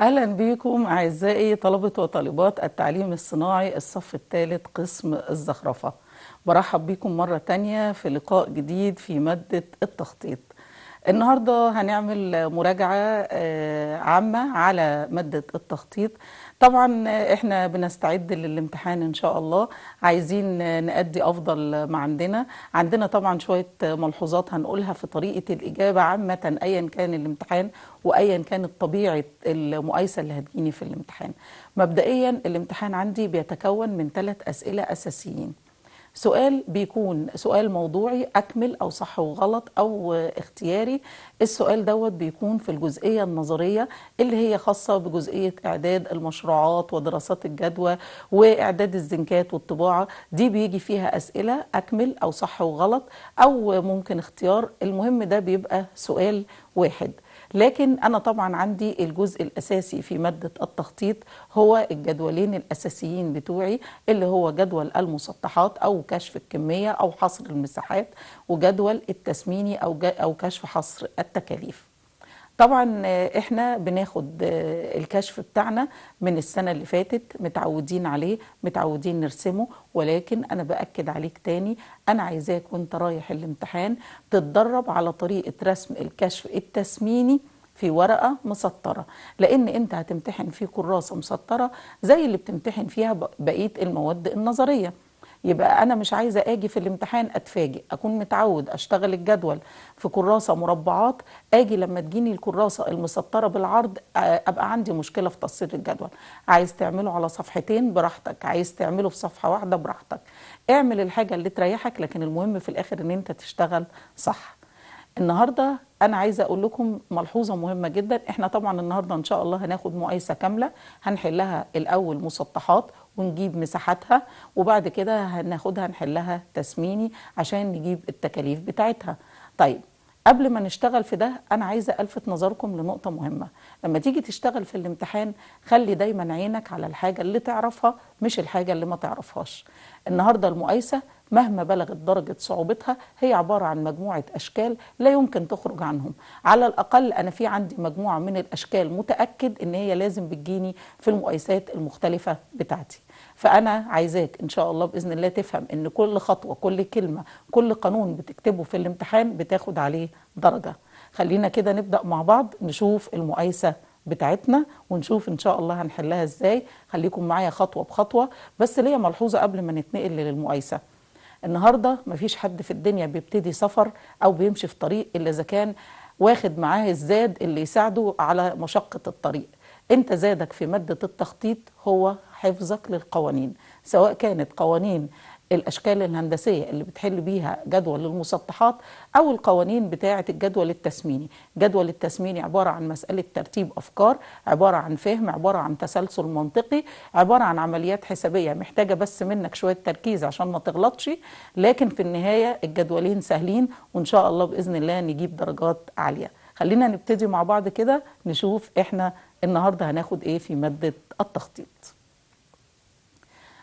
اهلا بيكم اعزائي طلبه وطالبات التعليم الصناعي الصف الثالث قسم الزخرفه برحب بكم مره تانية في لقاء جديد في ماده التخطيط النهارده هنعمل مراجعه آه، عامه على ماده التخطيط طبعا احنا بنستعد للامتحان ان شاء الله عايزين نأدي افضل ما عندنا عندنا طبعا شوية ملحوظات هنقولها في طريقة الاجابة عامة ايا كان الامتحان وايا كانت طبيعة المقايسة اللي هتجيني في الامتحان مبدئيا الامتحان عندي بيتكون من ثلاث اسئلة اساسيين سؤال بيكون سؤال موضوعي أكمل أو صح وغلط أو اختياري السؤال دوت بيكون في الجزئية النظرية اللي هي خاصة بجزئية إعداد المشروعات ودراسات الجدوى وإعداد الزنكات والطباعة دي بيجي فيها أسئلة أكمل أو صح وغلط أو ممكن اختيار المهم ده بيبقى سؤال واحد لكن أنا طبعا عندي الجزء الأساسي في مادة التخطيط هو الجدولين الأساسيين بتوعي اللي هو جدول المسطحات أو كشف الكمية أو حصر المساحات وجدول التسميني أو, أو كشف حصر التكاليف طبعا آه، احنا بناخد آه، الكشف بتاعنا من السنه اللي فاتت متعودين عليه متعودين نرسمه ولكن انا باكد عليك تاني انا عايزاك وانت رايح الامتحان تتدرب على طريقه رسم الكشف التسميني في ورقه مسطره لان انت هتمتحن فيه كراسه مسطره زي اللي بتمتحن فيها بقيه المواد النظريه يبقى انا مش عايزه اجي في الامتحان اتفاجئ اكون متعود اشتغل الجدول في كراسه مربعات اجي لما تجيني الكراسه المسطره بالعرض ابقى عندي مشكله في تسطير الجدول عايز تعمله على صفحتين براحتك عايز تعمله في صفحه واحده براحتك اعمل الحاجه اللي تريحك لكن المهم في الاخر ان انت تشتغل صح النهارده انا عايزه اقول لكم ملحوظه مهمه جدا احنا طبعا النهارده ان شاء الله هناخد مقايسه كامله هنحلها الاول مسطحات ونجيب مساحتها وبعد كده هناخدها نحلها تسميني عشان نجيب التكاليف بتاعتها طيب قبل ما نشتغل في ده انا عايزه الفت نظركم لنقطه مهمه لما تيجي تشتغل في الامتحان خلي دايما عينك على الحاجه اللي تعرفها مش الحاجه اللي ما تعرفهاش النهارده المقايسه مهما بلغت درجة صعوبتها هي عبارة عن مجموعة أشكال لا يمكن تخرج عنهم على الأقل أنا في عندي مجموعة من الأشكال متأكد إن هي لازم بتجيني في المقايسات المختلفة بتاعتي فانا عايزاك ان شاء الله باذن الله تفهم ان كل خطوه كل كلمه كل قانون بتكتبه في الامتحان بتاخد عليه درجه خلينا كده نبدا مع بعض نشوف المقايسه بتاعتنا ونشوف ان شاء الله هنحلها ازاي خليكم معايا خطوه بخطوه بس ليا ملحوظه قبل ما نتنقل للمقايسه النهارده مفيش حد في الدنيا بيبتدي سفر او بيمشي في طريق الا اذا كان واخد معاه الزاد اللي يساعده على مشقه الطريق انت زادك في مادة التخطيط هو حفظك للقوانين سواء كانت قوانين الأشكال الهندسية اللي بتحل بيها جدول المسطحات أو القوانين بتاعة الجدول التسميني الجدول التسميني عبارة عن مسألة ترتيب أفكار عبارة عن فهم عبارة عن تسلسل منطقي عبارة عن عمليات حسابية محتاجة بس منك شوية تركيز عشان ما تغلطش لكن في النهاية الجدولين سهلين وإن شاء الله بإذن الله نجيب درجات عالية خلينا نبتدي مع بعض كده نشوف إحنا النهارده هناخد ايه في ماده التخطيط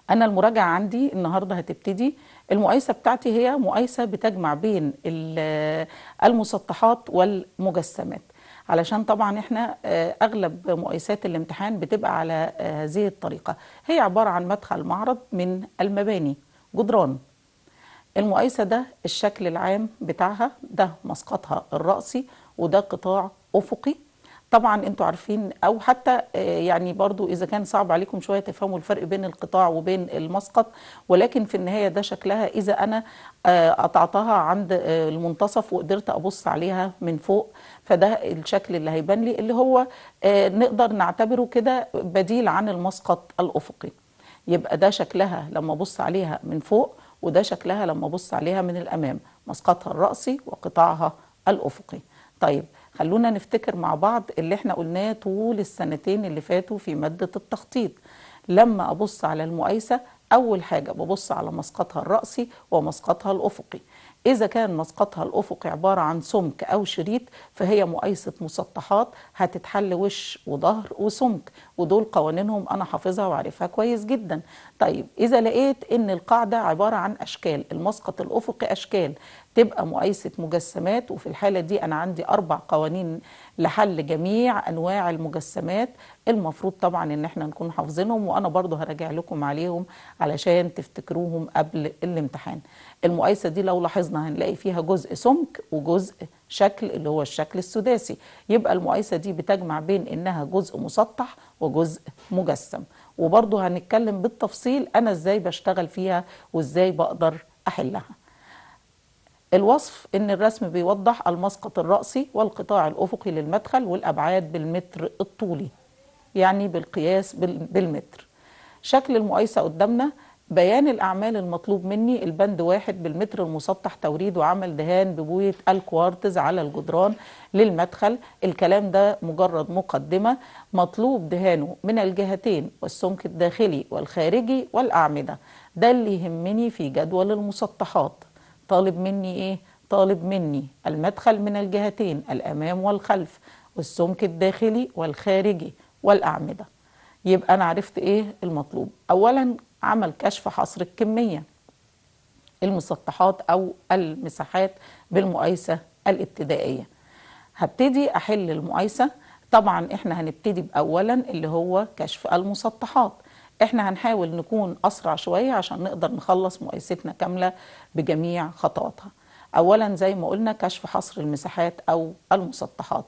انا المراجعه عندي النهارده هتبتدي المقايسه بتاعتي هي مقايسه بتجمع بين المسطحات والمجسمات علشان طبعا احنا آه، اغلب مقايسات الامتحان بتبقى على آه، هذه الطريقه هي عباره عن مدخل معرض من المباني جدران المقايسه ده الشكل العام بتاعها ده مسقطها الراسي وده قطاع افقي طبعا انتوا عارفين او حتى آه، يعني برضو اذا كان صعب عليكم شويه تفهموا الفرق بين القطاع وبين المسقط ولكن في النهايه ده شكلها اذا انا آه، قطعتها عند آه، المنتصف وقدرت ابص عليها من فوق فده الشكل اللي هيبان لي اللي هو نقدر نعتبره كده بديل عن المسقط الافقي يبقى ده شكلها لما ابص عليها من فوق وده شكلها لما ابص عليها من الامام مسقطها الراسي وقطاعها الافقي طيب خلونا نفتكر مع بعض اللي احنا قلناه طول السنتين اللي فاتوا في مادة التخطيط لما أبص على المقايسة أول حاجة ببص على مسقطها الرأسي ومسقطها الأفقي إذا كان مسقطها الأفقي عبارة عن سمك أو شريط فهي مقايسة مسطحات هتتحل وش وظهر وسمك ودول قوانينهم أنا حافظها وعارفها كويس جدا طيب إذا لقيت إن القاعدة عبارة عن أشكال المسقط الأفقي أشكال تبقى مقايسة مجسمات وفي الحالة دي أنا عندي أربع قوانين لحل جميع أنواع المجسمات المفروض طبعا إن احنا نكون حافظينهم وأنا برضو هراجع لكم عليهم علشان تفتكروهم قبل الامتحان المقايسه دي لو لاحظنا هنلاقي فيها جزء سمك وجزء شكل اللي هو الشكل السداسي يبقى المقايسه دي بتجمع بين انها جزء مسطح وجزء مجسم وبرضو هنتكلم بالتفصيل انا ازاي بشتغل فيها وازاي بقدر احلها الوصف ان الرسم بيوضح المسقط الرأسي والقطاع الأفقي للمدخل والأبعاد بالمتر الطولي يعني بالقياس بالمتر شكل المقايسة قدامنا بيان الأعمال المطلوب مني البند واحد بالمتر المسطح توريد وعمل دهان ببوية الكوارتز على الجدران للمدخل الكلام ده مجرد مقدمة مطلوب دهانه من الجهتين والسمك الداخلي والخارجي والأعمدة ده اللي يهمني في جدول المسطحات طالب مني إيه؟ طالب مني المدخل من الجهتين الأمام والخلف والسمك الداخلي والخارجي والأعمدة يبقى أنا عرفت إيه المطلوب أولا عمل كشف حصر الكمية المسطحات أو المساحات بالمقايسة الابتدائية هبتدي أحل المقايسة طبعا احنا هنبتدي بأولا اللي هو كشف المسطحات احنا هنحاول نكون أسرع شوية عشان نقدر نخلص مقايستنا كاملة بجميع خطواتها أولا زي ما قلنا كشف حصر المساحات أو المسطحات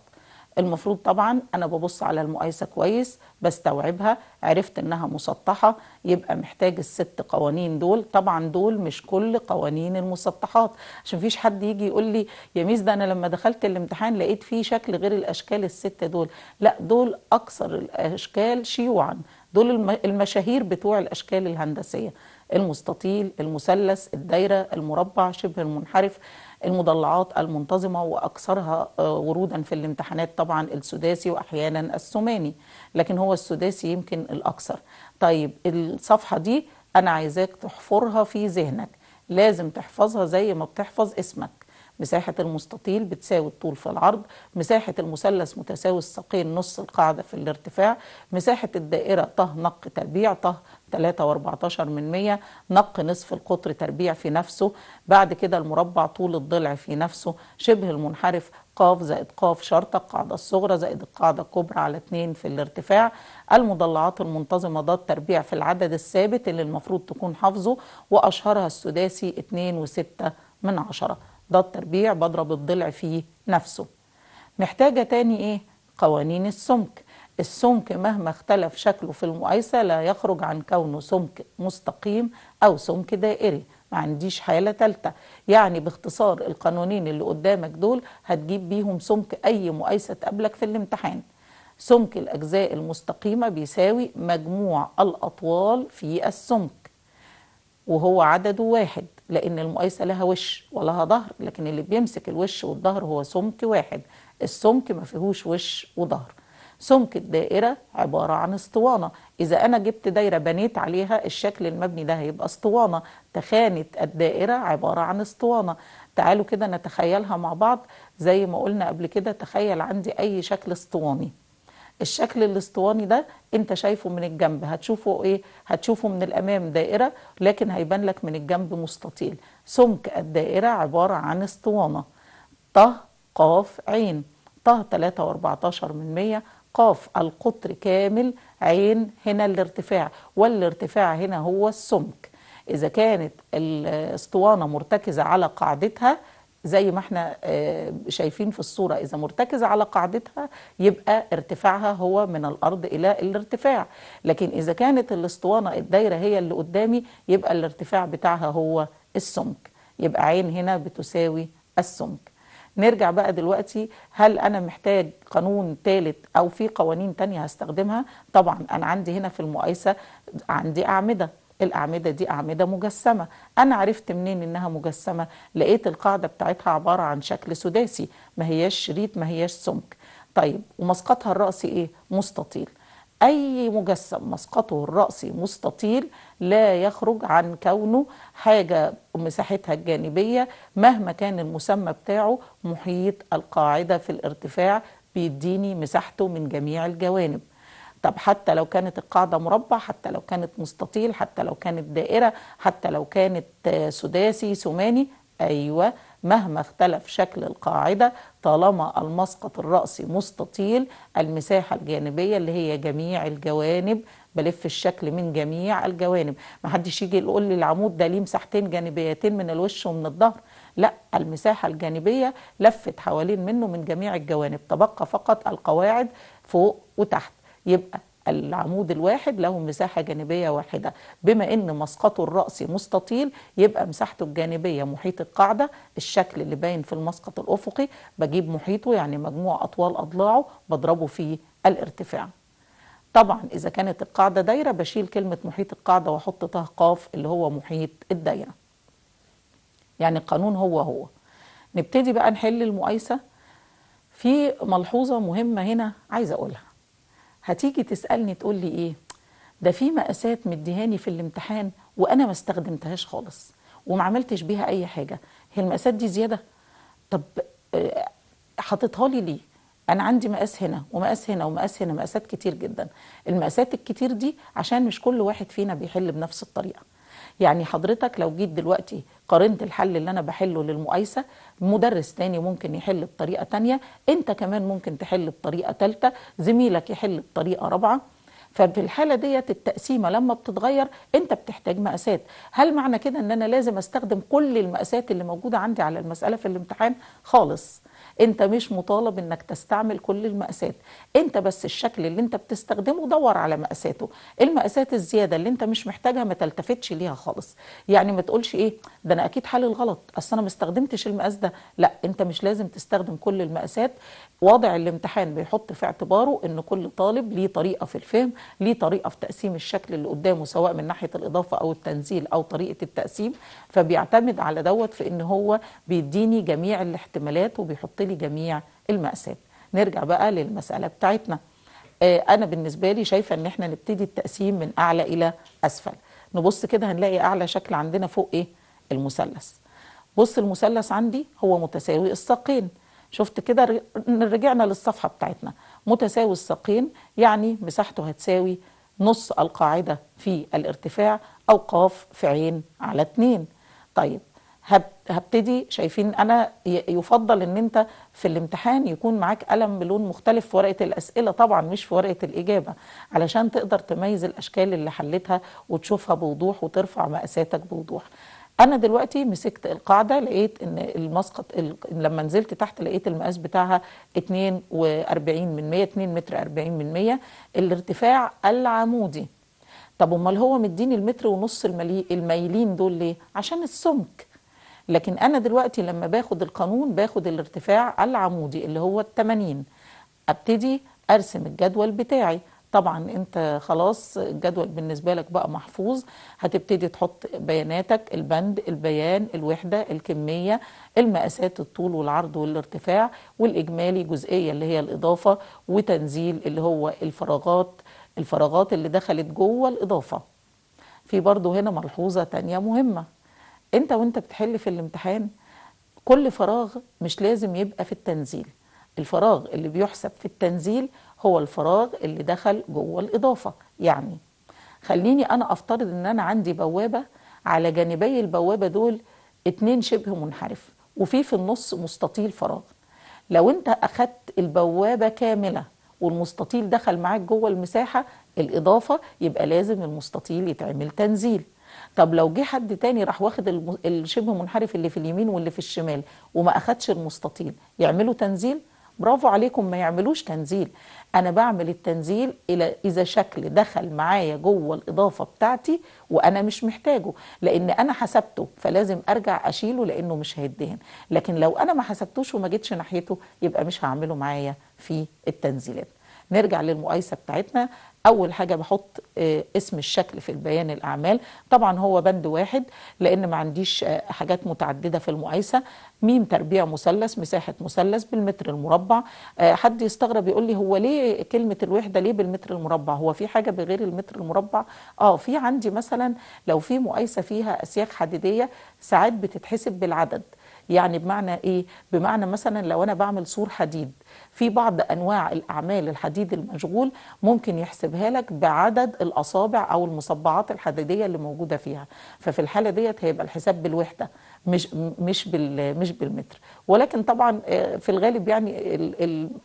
المفروض طبعا انا ببص على المقايسه كويس بستوعبها عرفت انها مسطحه يبقى محتاج الست قوانين دول طبعا دول مش كل قوانين المسطحات عشان فيش حد يجي يقول لي يا ميس ده انا لما دخلت الامتحان لقيت فيه شكل غير الاشكال الست دول لا دول اكثر الاشكال شيوعا دول المشاهير بتوع الاشكال الهندسيه المستطيل المثلث الدايره المربع شبه المنحرف المضلعات المنتظمة وأكثرها آه، ورودا في الامتحانات طبعا السداسي وأحيانا السوماني لكن هو السداسي يمكن الأكثر طيب الصفحة دي أنا عايزاك تحفرها في ذهنك لازم تحفظها زي ما بتحفظ اسمك مساحة المستطيل بتساوي الطول في العرض مساحة المثلث متساوي الساقين نص القاعدة في الارتفاع مساحة الدائرة طه نق تربيع طه 3.14 من 100 نق نصف القطر تربيع في نفسه بعد كده المربع طول الضلع في نفسه شبه المنحرف قاف زائد قاف شرطة القاعدة الصغرى زائد القاعدة الكبرى على 2 في الارتفاع المضلعات المنتظمة ضد تربيع في العدد الثابت اللي المفروض تكون حافظه وأشهرها السداسي 2 و6 من 10 ضد تربيع بضرب الضلع في نفسه محتاجة تاني إيه؟ قوانين السمك السمك مهما اختلف شكله في المقايسة لا يخرج عن كونه سمك مستقيم أو سمك دائري ما عنديش حالة تالتة يعني باختصار القانونين اللي قدامك دول هتجيب بيهم سمك أي مقايسة تقابلك في الامتحان سمك الأجزاء المستقيمة بيساوي مجموع الأطوال في السمك وهو عدده واحد لأن المقايسة لها وش ولها ظهر لكن اللي بيمسك الوش والظهر هو سمك واحد السمك ما فيهوش وش وظهر سمك الدائرة عبارة عن اسطوانة إذا أنا جبت دايرة بنيت عليها الشكل المبني ده هيبقى اسطوانة تخانة الدائرة عبارة عن اسطوانة تعالوا كده نتخيلها مع بعض زي ما قلنا قبل كده تخيل عندي أي شكل اسطواني الشكل الاسطواني ده انت شايفه من الجنب هتشوفه ايه هتشوفه من الامام دائره لكن هيبان لك من الجنب مستطيل سمك الدائره عباره عن اسطوانه ط قاف عين ط 3 و14 من 100 قاف القطر كامل عين هنا الارتفاع والارتفاع هنا هو السمك إذا كانت الاسطوانة مرتكزة على قاعدتها زي ما احنا آه، شايفين في الصورة إذا مرتكزة على قاعدتها يبقى ارتفاعها هو من الأرض إلى الارتفاع لكن إذا كانت الاسطوانة الدايرة هي اللي قدامي يبقى الارتفاع بتاعها هو السمك يبقى عين هنا بتساوي السمك نرجع بقى دلوقتي هل انا محتاج قانون ثالث او في قوانين تانية هستخدمها طبعا انا عندي هنا في المقايسه عندي اعمده الأعمدة دي أعمدة مجسمة أنا عرفت منين إنها مجسمة لقيت القاعدة بتاعتها عبارة عن شكل سداسي ما هياش شريط ما هياش سمك طيب ومسقطها الرأسي إيه مستطيل أي مجسم مسقطه الرأسي مستطيل لا يخرج عن كونه حاجة مساحتها الجانبية مهما كان المسمى بتاعه محيط القاعدة في الارتفاع بيديني مساحته من جميع الجوانب طب حتى لو كانت القاعدة مربع حتى لو كانت مستطيل حتى لو كانت دائرة حتى لو كانت سداسي ثماني أيوة مهما اختلف شكل القاعدة طالما المسقط الرأسي مستطيل المساحة الجانبية اللي هي جميع الجوانب بلف الشكل من جميع الجوانب محدش يجي يقول لي العمود ده ليه مساحتين جانبيتين من الوش ومن الظهر لا المساحة الجانبية لفت حوالين منه من جميع الجوانب تبقى فقط القواعد فوق وتحت يبقى العمود الواحد له مساحة جانبية واحدة بما ان مسقطه الرأسي مستطيل يبقى مساحته الجانبية محيط القاعدة الشكل اللي باين في المسقط الأفقي بجيب محيطه يعني مجموع أطوال أضلاعه بضربه في الارتفاع طبعا إذا كانت القاعدة دايرة بشيل كلمة محيط القاعدة وأحط طه قاف اللي هو محيط الدايرة يعني القانون هو هو نبتدي بقى نحل المقايسة في ملحوظة مهمة هنا عايزة أقولها هتيجي تسألني تقول لي إيه ده في مقاسات مديهاني في الامتحان وأنا ما استخدمتهاش خالص وما عملتش بيها أي حاجة هي المقاسات دي زيادة طب آه، حاططها لي ليه انا عندي مقاس هنا ومقاس هنا ومقاس هنا مقاسات كتير جدا المقاسات الكتير دي عشان مش كل واحد فينا بيحل بنفس الطريقه يعني حضرتك لو جيت دلوقتي قارنت الحل اللي انا بحله للمقايسه مدرس تاني ممكن يحل بطريقه تانية انت كمان ممكن تحل بطريقه تالتة زميلك يحل بطريقه رابعه ففي الحالة دي التقسيمة لما بتتغير أنت بتحتاج مقاسات هل معنى كده أن أنا لازم أستخدم كل المقاسات اللي موجودة عندي على المسألة في الامتحان خالص انت مش مطالب انك تستعمل كل المقاسات انت بس الشكل اللي انت بتستخدمه دور على مقاساته المقاسات الزياده اللي انت مش محتاجها ما تلتفتش ليها خالص يعني ما تقولش ايه ده انا اكيد حل الغلط اصل انا ما استخدمتش المقاس ده لا انت مش لازم تستخدم كل المقاسات وضع الامتحان بيحط في اعتباره ان كل طالب ليه طريقه في الفهم ليه طريقه في تقسيم الشكل اللي قدامه سواء من ناحيه الاضافه او التنزيل او طريقه التقسيم فبيعتمد على دوت في ان هو بيديني جميع الاحتمالات وبيحط لي جميع المقاسات. نرجع بقى للمسألة بتاعتنا آه، أنا بالنسبة لي شايفة إن إحنا نبتدي التقسيم من أعلى إلى أسفل نبص كده هنلاقي أعلى شكل عندنا فوق إيه؟ المثلث بص المثلث عندي هو متساوي الساقين شفت كده رجعنا للصفحة بتاعتنا متساوي الساقين يعني مساحته هتساوي نص القاعدة في الارتفاع أو قاف في عين على اتنين طيب هبتدي شايفين أنا يفضل أن أنت في الامتحان يكون معاك قلم بلون مختلف في ورقة الأسئلة طبعا مش في ورقة الإجابة علشان تقدر تميز الأشكال اللي حلتها وتشوفها بوضوح وترفع مقاساتك بوضوح انا دلوقتي مسكت القاعده لقيت ان المسقط ال... لما نزلت تحت لقيت المقاس بتاعها 42 من 100 2 متر 40 من 100 الارتفاع العمودي طب امال هو مديني المتر ونص الملي... الميلين دول ليه عشان السمك لكن انا دلوقتي لما باخد القانون باخد الارتفاع العمودي اللي هو ال 80 ابتدي ارسم الجدول بتاعي طبعا انت خلاص الجدول بالنسبه لك بقى محفوظ هتبتدي تحط بياناتك البند البيان الوحده الكميه المقاسات الطول والعرض والارتفاع والاجمالي جزئيه اللي هي الاضافه وتنزيل اللي هو الفراغات الفراغات اللي دخلت جوه الاضافه في برضه هنا ملحوظه تانية مهمه انت وانت بتحل في الامتحان كل فراغ مش لازم يبقى في التنزيل الفراغ اللي بيحسب في التنزيل هو الفراغ اللي دخل جوه الإضافة يعني خليني أنا أفترض إن أنا عندي بوابة على جانبي البوابة دول اتنين شبه منحرف وفي في النص مستطيل فراغ لو أنت أخدت البوابة كاملة والمستطيل دخل معاك جوه المساحة الإضافة يبقى لازم المستطيل يتعمل تنزيل طب لو جه حد تاني راح واخد الشبه منحرف اللي في اليمين واللي في الشمال وما أخدش المستطيل يعملوا تنزيل برافو عليكم ما يعملوش تنزيل انا بعمل التنزيل الى اذا شكل دخل معايا جوه الاضافه بتاعتي وانا مش محتاجه لان انا حسبته فلازم ارجع اشيله لانه مش هيدهن لكن لو انا ما حسبتوش وما جيتش ناحيته يبقى مش هعمله معايا في التنزيلات نرجع للمقايسه بتاعتنا اول حاجه بحط آه، اسم الشكل في البيان الاعمال طبعا هو بند واحد لان ما عنديش آه، حاجات متعدده في المقايسه ميم تربيع مثلث مساحه مثلث بالمتر المربع آه، حد يستغرب يقول لي هو ليه كلمه الوحده ليه بالمتر المربع هو في حاجه بغير المتر المربع اه في عندي مثلا لو في مقايسه فيها اسياخ حديديه ساعات بتتحسب بالعدد يعني بمعنى ايه بمعنى مثلا لو انا بعمل سور حديد في بعض انواع الاعمال الحديد المشغول ممكن يحسبها لك بعدد الاصابع او المصبعات الحديديه اللي موجوده فيها ففي الحاله ديت هيبقى الحساب بالوحده مش مش بال مش بالمتر ولكن طبعا آه، في الغالب يعني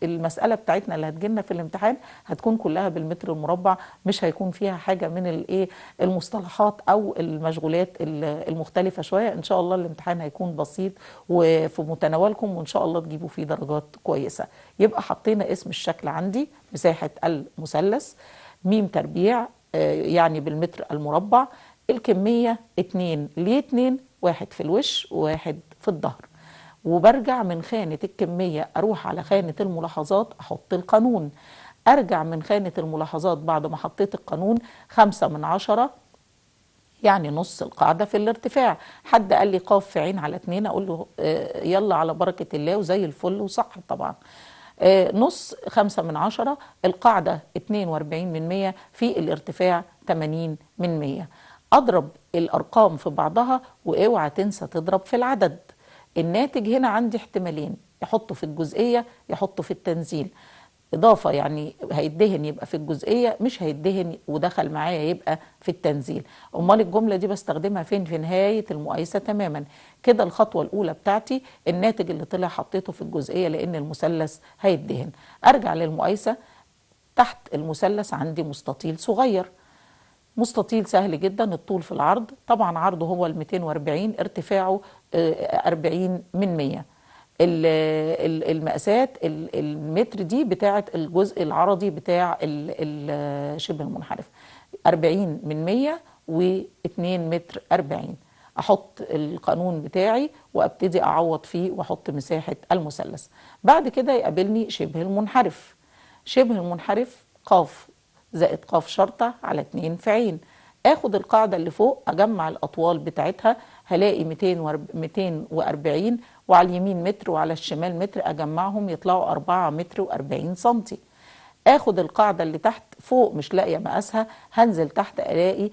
المساله بتاعتنا اللي هتجيلنا في الامتحان هتكون كلها بالمتر المربع مش هيكون فيها حاجه من الايه المصطلحات او المشغولات المختلفه شويه ان شاء الله الامتحان هيكون بسيط وفي متناولكم وان شاء الله تجيبوا فيه درجات كويسه يبقى حطينا اسم الشكل عندي مساحه المثلث ميم تربيع آه، يعني بالمتر المربع الكمية 2 ليه 2 واحد في الوش وواحد في الظهر وبرجع من خانة الكمية أروح على خانة الملاحظات أحط القانون أرجع من خانة الملاحظات بعد ما حطيت القانون خمسة من عشرة يعني نص القاعدة في الارتفاع حد قال لي قاف في عين على اتنين أقول له آه، يلا على بركة الله وزي الفل وصح طبعا آه، نص خمسة من عشرة القاعدة 42 من 100 في الارتفاع 80 من 100 اضرب الارقام في بعضها واوعى تنسى تضرب في العدد الناتج هنا عندي احتمالين يحطه في الجزئيه يحطه في التنزيل اضافه يعني هيدهن يبقى في الجزئيه مش هيدهن ودخل معايا يبقى في التنزيل امال الجمله دي بستخدمها فين في نهايه المقايسه تماما كده الخطوه الاولى بتاعتي الناتج اللي طلع حطيته في الجزئيه لان المثلث هيدهن ارجع للمقايسه تحت المثلث عندي مستطيل صغير مستطيل سهل جدا الطول في العرض طبعا عرضه هو ال 240 ارتفاعه 40 آه، من 100 المقاسات المتر دي بتاعه الجزء العرضي بتاع شبه المنحرف 40 من 100 و2 متر 40 احط القانون بتاعي وابتدي اعوض فيه واحط مساحه المثلث بعد كده يقابلني شبه المنحرف شبه المنحرف قاف زائد قاف شرطة على 2 في عين اخد القاعدة اللي فوق اجمع الاطوال بتاعتها هلاقي 240 وعلى اليمين متر وعلى الشمال متر اجمعهم يطلعوا 4 متر و40 سنتي اخد القاعدة اللي تحت فوق مش لاقية مقاسها هنزل تحت الاقي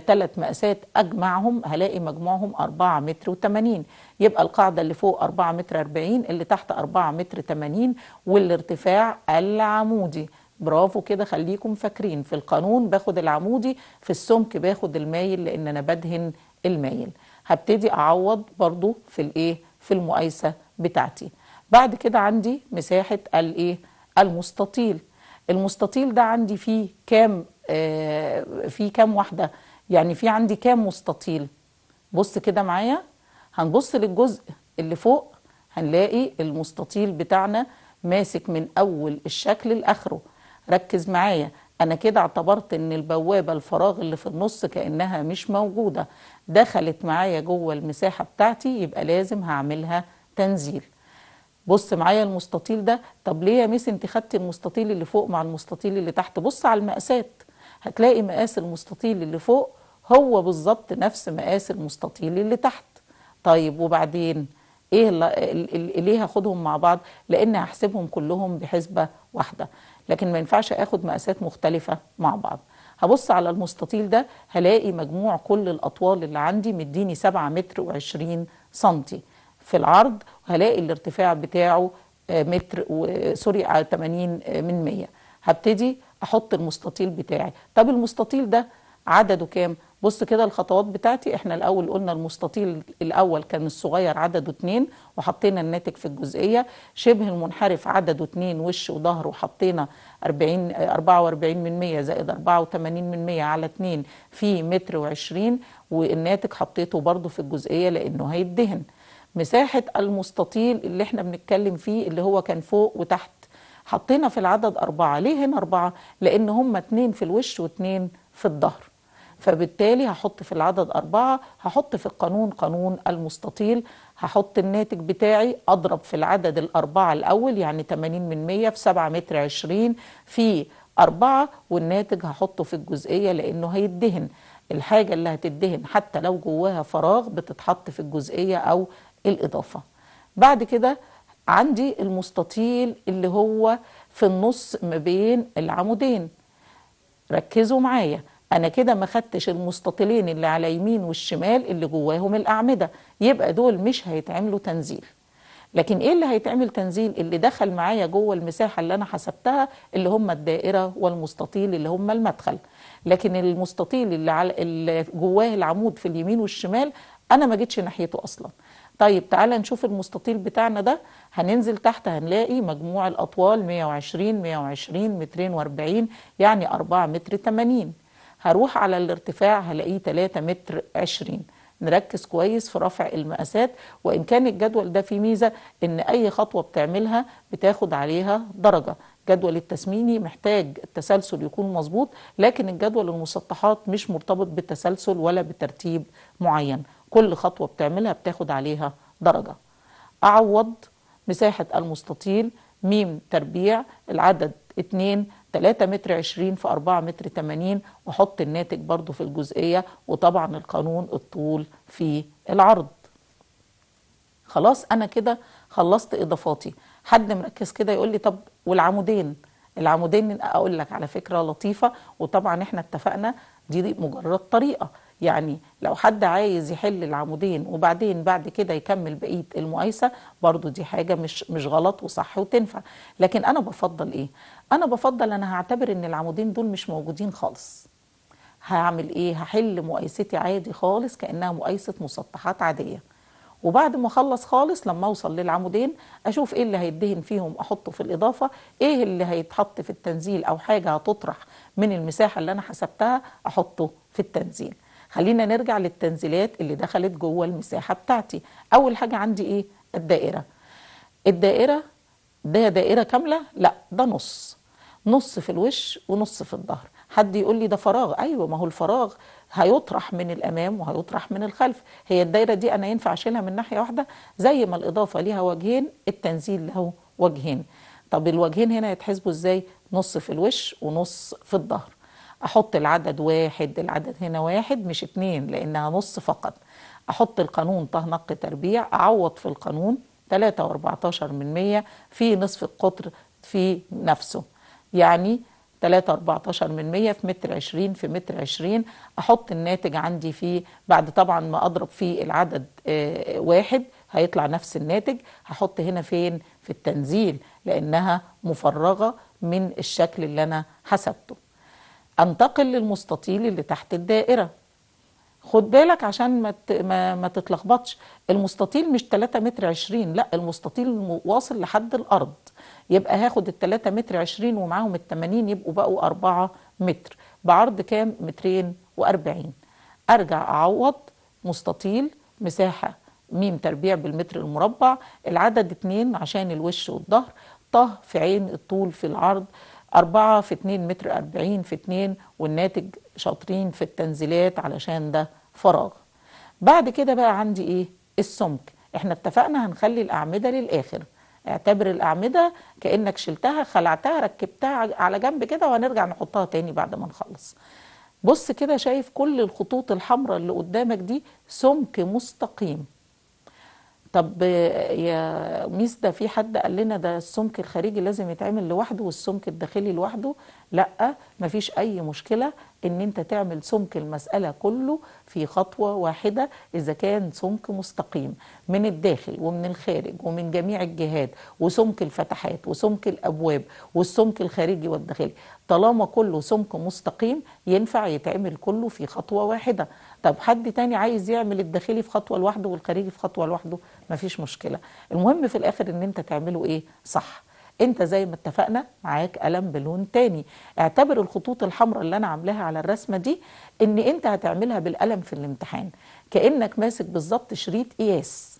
ثلاث آه، مقاسات اجمعهم هلاقي مجموعهم 4 متر و80 يبقى القاعدة اللي فوق 4 متر 40 اللي تحت 4 متر 80 والارتفاع العمودي برافو كده خليكم فاكرين في القانون باخد العمودي في السمك باخد المايل لان انا بدهن المايل هبتدي اعوض برضو في الايه في المقايسه بتاعتي بعد كده عندي مساحه الايه المستطيل المستطيل ده عندي فيه كام آه فيه كام واحده يعني في عندي كام مستطيل بص كده معايا هنبص للجزء اللي فوق هنلاقي المستطيل بتاعنا ماسك من اول الشكل لاخره ركز معايا أنا كده اعتبرت إن البوابة الفراغ اللي في النص كأنها مش موجودة دخلت معايا جوه المساحة بتاعتي يبقى لازم هعملها تنزيل بص معايا المستطيل ده طب ليه يا ميس انت خدتي المستطيل اللي فوق مع المستطيل اللي تحت بص على المقاسات هتلاقي مقاس المستطيل اللي فوق هو بالظبط نفس مقاس المستطيل اللي تحت طيب وبعدين ايه ليه هاخدهم مع بعض لان هحسبهم كلهم بحسبه واحده لكن ما ينفعش اخد مقاسات مختلفه مع بعض هبص على المستطيل ده هلاقي مجموع كل الاطوال اللي عندي مديني 7 متر و20 سنتي في العرض وهلاقي الارتفاع بتاعه آه، متر سوري 80 آه، آه، من 100 هبتدي احط المستطيل بتاعي طب المستطيل ده عدده كام بص كده الخطوات بتاعتي احنا الاول قلنا المستطيل الاول كان الصغير عدده اتنين وحطينا الناتج في الجزئية شبه المنحرف عدده اتنين وش وظهر وحطينا 40 44 من 100 زائد 84 من 100 على 2 في متر وعشرين والناتج حطيته برضو في الجزئية لانه هيدهن مساحة المستطيل اللي احنا بنتكلم فيه اللي هو كان فوق وتحت حطينا في العدد أربعة ليه هنا أربعة؟ لأن هما اتنين في الوش واتنين في الظهر فبالتالي هحط في العدد أربعة هحط في القانون قانون المستطيل هحط الناتج بتاعي أضرب في العدد الأربعة الأول يعني 80 من 100 في 7 متر 20 في أربعة والناتج هحطه في الجزئية لأنه هيدهن الحاجة اللي هتدهن حتى لو جواها فراغ بتتحط في الجزئية أو الإضافة بعد كده عندي المستطيل اللي هو في النص ما بين العمودين ركزوا معايا انا كده ما خدتش المستطيلين اللي على يمين والشمال اللي جواهم الاعمده يبقى دول مش هيتعملوا تنزيل لكن ايه اللي هيتعمل تنزيل اللي دخل معايا جوه المساحه اللي انا حسبتها اللي هم الدائره والمستطيل اللي هم المدخل لكن المستطيل اللي, على اللي جواه العمود في اليمين والشمال انا ما جيتش ناحيته اصلا طيب تعالى نشوف المستطيل بتاعنا ده هننزل تحت هنلاقي مجموع الاطوال 120 120 240 يعني 4 متر 80 هروح على الارتفاع هلاقيه 3 متر 20 نركز كويس في رفع المقاسات وإن كان الجدول ده فيه ميزة إن أي خطوة بتعملها بتاخد عليها درجة جدول التسميني محتاج التسلسل يكون مظبوط لكن الجدول المسطحات مش مرتبط بالتسلسل ولا بترتيب معين كل خطوة بتعملها بتاخد عليها درجة أعوض مساحة المستطيل ميم تربيع العدد 2 3 متر 20 في 4 متر 80 وحط الناتج برضو في الجزئية وطبعا القانون الطول في العرض خلاص أنا كده خلصت إضافاتي حد مركز كده يقول لي طب والعمودين العمودين اقول لك على فكره لطيفه وطبعا احنا اتفقنا دي, دي مجرد طريقه يعني لو حد عايز يحل العمودين وبعدين بعد كده يكمل بقيه المقايسه برضو دي حاجه مش مش غلط وصح وتنفع لكن انا بفضل ايه انا بفضل انا هعتبر ان العمودين دول مش موجودين خالص هعمل ايه هحل مقايستي عادي خالص كانها مقايسه مسطحات عاديه وبعد ما اخلص خالص لما اوصل للعمودين اشوف ايه اللي هيدهن فيهم احطه في الاضافه ايه اللي هيتحط في التنزيل او حاجه هتطرح من المساحه اللي انا حسبتها احطه في التنزيل خلينا نرجع للتنزيلات اللي دخلت جوه المساحه بتاعتي اول حاجه عندي ايه الدائره الدائره ده دائره كامله لا ده نص نص في الوش ونص في الظهر حد يقول لي ده فراغ ايوه ما هو الفراغ هيطرح من الامام وهيطرح من الخلف هي الدايره دي انا ينفع اشيلها من ناحيه واحده زي ما الاضافه ليها وجهين التنزيل له وجهين طب الوجهين هنا يتحسبوا ازاي نص في الوش ونص في الظهر احط العدد واحد العدد هنا واحد مش اتنين لانها نص فقط احط القانون طه نق تربيع اعوض في القانون 3.14 من 100 في نصف القطر في نفسه يعني 3.14 من 100 في متر 20 في متر 20 احط الناتج عندي في بعد طبعا ما اضرب في العدد آه، واحد هيطلع نفس الناتج هحط هنا فين في التنزيل لانها مفرغه من الشكل اللي انا حسبته انتقل للمستطيل اللي تحت الدائرة خد بالك عشان ما ما, ما تتلخبطش المستطيل مش 3 متر 20 لا المستطيل واصل لحد الارض يبقى هاخد ال 3 متر 20 ومعاهم ال 80 يبقوا بقوا 4 متر بعرض كام مترين و40 ارجع اعوض مستطيل مساحه م تربيع بالمتر المربع العدد 2 عشان الوش والظهر ط في عين الطول في العرض 4 في 2 متر 40 في 2 والناتج شاطرين في التنزيلات علشان ده فراغ بعد كده بقى عندي إيه السمك احنا اتفقنا هنخلي الأعمدة للآخر اعتبر الأعمدة كأنك شلتها خلعتها ركبتها على جنب كده وهنرجع نحطها تاني بعد ما نخلص بص كده شايف كل الخطوط الحمراء اللي قدامك دي سمك مستقيم طب يا ميس ده في حد قال لنا ده السمك الخارجي لازم يتعمل لوحده والسمك الداخلي لوحده لا مفيش اي مشكله ان انت تعمل سمك المساله كله في خطوه واحده اذا كان سمك مستقيم من الداخل ومن الخارج ومن جميع الجهات وسمك الفتحات وسمك الابواب والسمك الخارجي والداخلي طالما كله سمك مستقيم ينفع يتعمل كله في خطوه واحده طب حد تاني عايز يعمل الداخلي في خطوه لوحده والخارجي في خطوه لوحده مفيش مشكله المهم في الاخر ان انت تعمله ايه صح انت زي ما اتفقنا معاك قلم بلون تاني اعتبر الخطوط الحمراء اللي انا عاملاها على الرسمه دي ان انت هتعملها بالقلم في الامتحان كانك ماسك بالظبط شريط قياس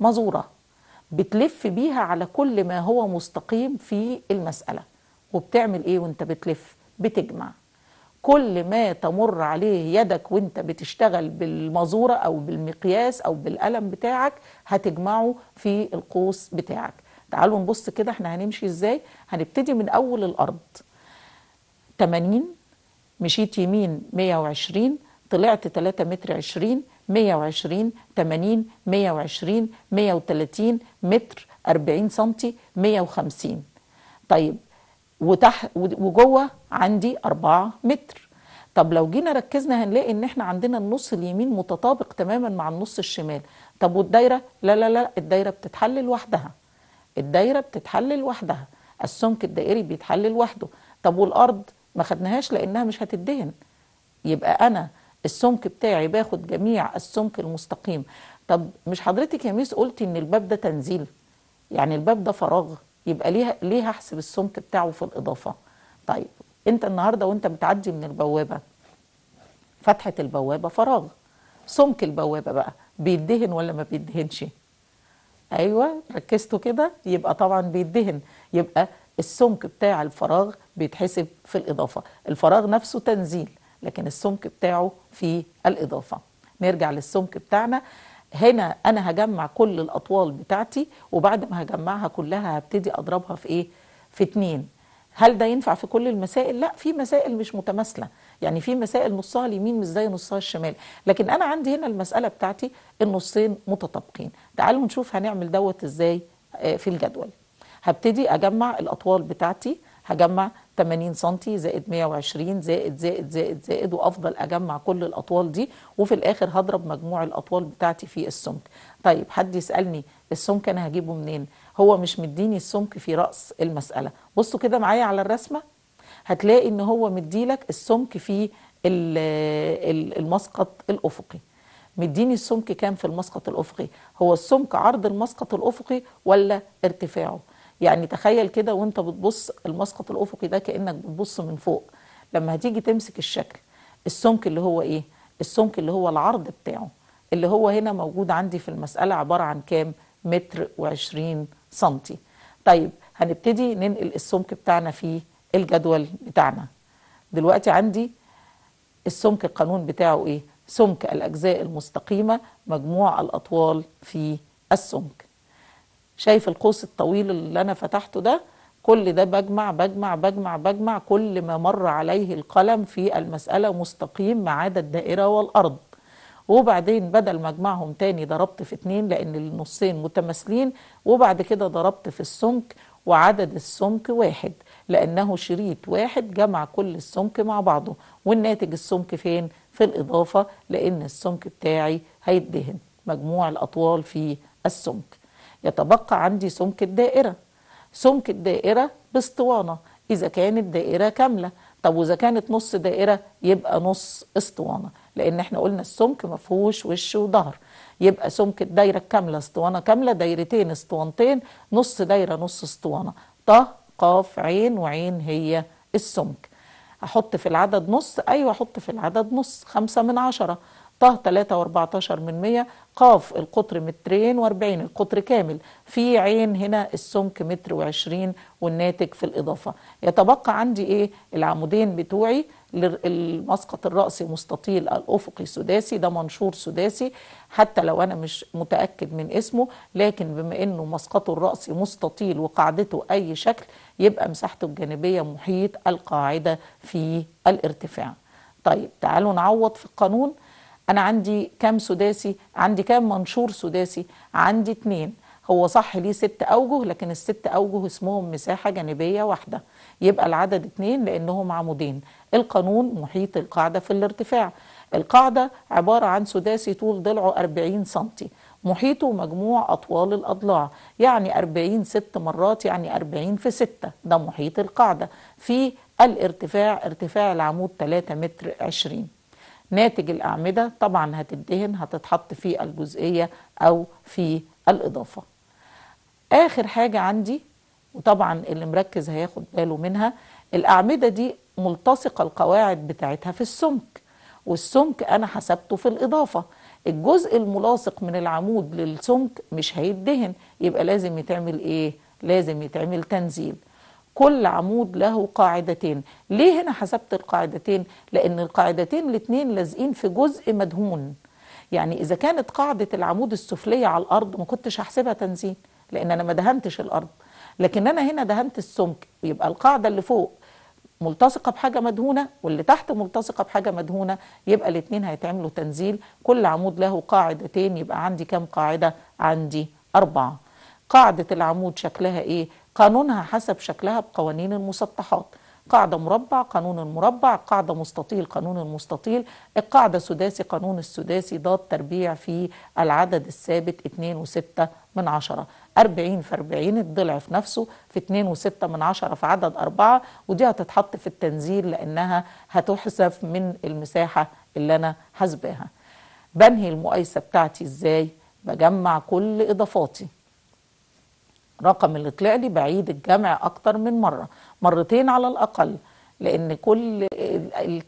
مزوره بتلف بيها على كل ما هو مستقيم في المساله وبتعمل ايه وانت بتلف بتجمع كل ما تمر عليه يدك وانت بتشتغل بالمزورة أو بالمقياس أو بالقلم بتاعك هتجمعه في القوس بتاعك تعالوا نبص كده احنا هنمشي ازاي هنبتدي من أول الأرض 80 مشيت يمين 120 طلعت 3 متر 20 120 80 120 130 متر 40 سنتي 150 طيب وتح وجوه عندي 4 متر طب لو جينا ركزنا هنلاقي ان احنا عندنا النص اليمين متطابق تماما مع النص الشمال طب والدايره لا لا لا الدايره بتتحل لوحدها الدايره بتتحل لوحدها السمك الدائري بيتحل لوحده طب والارض ما خدناهاش لانها مش هتدهن يبقى انا السمك بتاعي باخد جميع السمك المستقيم طب مش حضرتك يا ميس قلتي ان الباب ده تنزيل يعني الباب ده فراغ يبقى ليه ليه هحسب السمك بتاعه في الاضافه طيب انت النهارده وانت بتعدي من البوابه فتحه البوابه فراغ سمك البوابه بقى بيدهن ولا ما بيدهنش ايوه ركزتوا كده يبقى طبعا بيدهن يبقى السمك بتاع الفراغ بيتحسب في الاضافه الفراغ نفسه تنزيل لكن السمك بتاعه في الاضافه نرجع للسمك بتاعنا هنا انا هجمع كل الاطوال بتاعتي وبعد ما هجمعها كلها هبتدي اضربها في ايه في اتنين هل ده ينفع في كل المسائل لا في مسائل مش متماثله يعني في مسائل نصها اليمين مش زي نصها الشمال لكن انا عندي هنا المساله بتاعتي النصين متطابقين تعالوا نشوف هنعمل دوت ازاي آه، في الجدول هبتدي اجمع الاطوال بتاعتي هجمع 80 سم زائد 120 زائد زائد زائد زائد وافضل اجمع كل الاطوال دي وفي الاخر هضرب مجموع الاطوال بتاعتي في السمك طيب حد يسالني السمك انا هجيبه منين هو مش مديني السمك في راس المساله بصوا كده معايا على الرسمه هتلاقي ان هو مديلك السمك في المسقط الافقي مديني السمك كام في المسقط الافقي هو السمك عرض المسقط الافقي ولا ارتفاعه يعني تخيل كده وانت بتبص المسقط الافقي ده كانك بتبص من فوق لما هتيجي تمسك الشكل السمك اللي هو ايه السمك اللي هو العرض بتاعه اللي هو هنا موجود عندي في المساله عباره عن كام متر وعشرين سنتي طيب هنبتدي ننقل السمك بتاعنا في الجدول بتاعنا دلوقتي عندي السمك القانون بتاعه ايه سمك الاجزاء المستقيمه مجموع الاطوال في السمك شايف القوس الطويل اللي انا فتحته ده كل ده بجمع بجمع بجمع بجمع كل ما مر عليه القلم في المسألة مستقيم ما عدا الدائرة والأرض وبعدين بدل ما اجمعهم تاني ضربت في اتنين لأن النصين متماثلين وبعد كده ضربت في السمك وعدد السمك واحد لأنه شريط واحد جمع كل السمك مع بعضه والناتج السمك فين؟ في الإضافة لأن السمك بتاعي هيدهن مجموع الأطوال في السمك يتبقى عندي سمك الدائرة سمك الدائرة باسطوانة إذا كانت دائرة كاملة طب وإذا كانت نص دائرة يبقى نص اسطوانة لأن احنا قلنا السمك مفهوش وش وظهر يبقى سمك الدايرة الكاملة اسطوانة كاملة دايرتين اسطوانتين نص دايرة نص اسطوانة ط قاف عين وعين هي السمك أحط في العدد نص أيوة أحط في العدد نص خمسة من عشرة طه 3.14 من 100 قاف القطر مترين و40 القطر كامل في عين هنا السمك متر و20 والناتج في الإضافة يتبقى عندي إيه العمودين بتوعي المسقط الرأسي مستطيل الأفقي سداسي ده منشور سداسي حتى لو أنا مش متأكد من اسمه لكن بما أنه مسقطه الرأسي مستطيل وقاعدته أي شكل يبقى مساحته الجانبية محيط القاعدة في الارتفاع طيب تعالوا نعوض في القانون انا عندي كام سداسي عندي كام منشور سداسي عندي اتنين هو صح ليه ست اوجه لكن الست اوجه اسمهم مساحه جانبيه واحده يبقى العدد اتنين لانهم عمودين القانون محيط القاعده في الارتفاع القاعده عباره عن سداسي طول ضلعه 40 سنتي محيطه مجموع أطوال الأضلاع يعني 40 ست مرات يعني 40 في 6 ده محيط القاعدة في الارتفاع ارتفاع العمود 3 متر 20 ناتج الأعمدة طبعا هتدهن هتتحط في الجزئية أو في الإضافة آخر حاجة عندي وطبعا اللي مركز هياخد باله منها الأعمدة دي ملتصقة القواعد بتاعتها في السمك والسمك أنا حسبته في الإضافة الجزء الملاصق من العمود للسمك مش هيدهن يبقى لازم يتعمل إيه؟ لازم يتعمل تنزيل كل عمود له قاعدتين ليه هنا حسبت القاعدتين لأن القاعدتين الاثنين لازقين في جزء مدهون يعني إذا كانت قاعدة العمود السفلية على الأرض ما كنتش هحسبها تنزيل لأن أنا ما دهنتش الأرض لكن أنا هنا دهنت السمك يبقى القاعدة اللي فوق ملتصقة بحاجة مدهونة واللي تحت ملتصقة بحاجة مدهونة يبقى الاثنين هيتعملوا تنزيل كل عمود له قاعدتين يبقى عندي كام قاعدة عندي أربعة قاعدة العمود شكلها إيه قانونها حسب شكلها بقوانين المسطحات قاعدة مربع قانون المربع قاعدة مستطيل قانون المستطيل القاعدة سداسي قانون السداسي ضاد تربيع في العدد الثابت 2 و6 من عشرة 40 في 40 الضلع في نفسه في 2 و6 من عشرة في عدد أربعة ودي هتتحط في التنزيل لأنها هتحذف من المساحة اللي أنا حاسباها بنهي المؤيسة بتاعتي إزاي بجمع كل إضافاتي رقم لي بعيد الجمع أكتر من مرة مرتين على الأقل لأن كل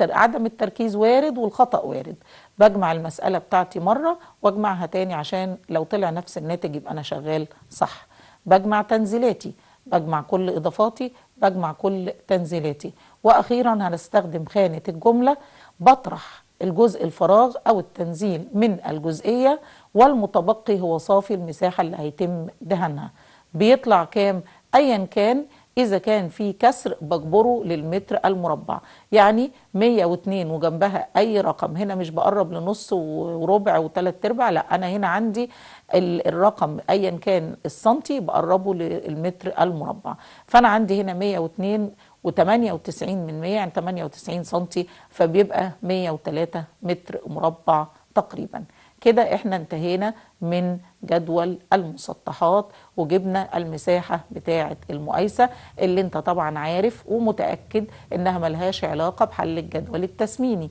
عدم التركيز وارد والخطأ وارد بجمع المسألة بتاعتي مرة واجمعها تاني عشان لو طلع نفس الناتج يبقى أنا شغال صح بجمع تنزيلاتي بجمع كل إضافاتي بجمع كل تنزيلاتي وأخيرا هنستخدم خانة الجملة بطرح الجزء الفراغ أو التنزيل من الجزئية والمتبقي هو صافي المساحة اللي هيتم دهنها بيطلع كام ايا كان اذا كان في كسر بجبره للمتر المربع يعني 102 وجنبها اي رقم هنا مش بقرب لنص وربع وثلاث ارباع لا انا هنا عندي الرقم ايا كان السنتي بقربه للمتر المربع فانا عندي هنا 102 و98 من 100 يعني 98 سنتي فبيبقى 103 متر مربع تقريبا كده احنا انتهينا من جدول المسطحات وجبنا المساحة بتاعة المقايسة اللي انت طبعا عارف ومتأكد انها ملهاش علاقة بحل الجدول التسميني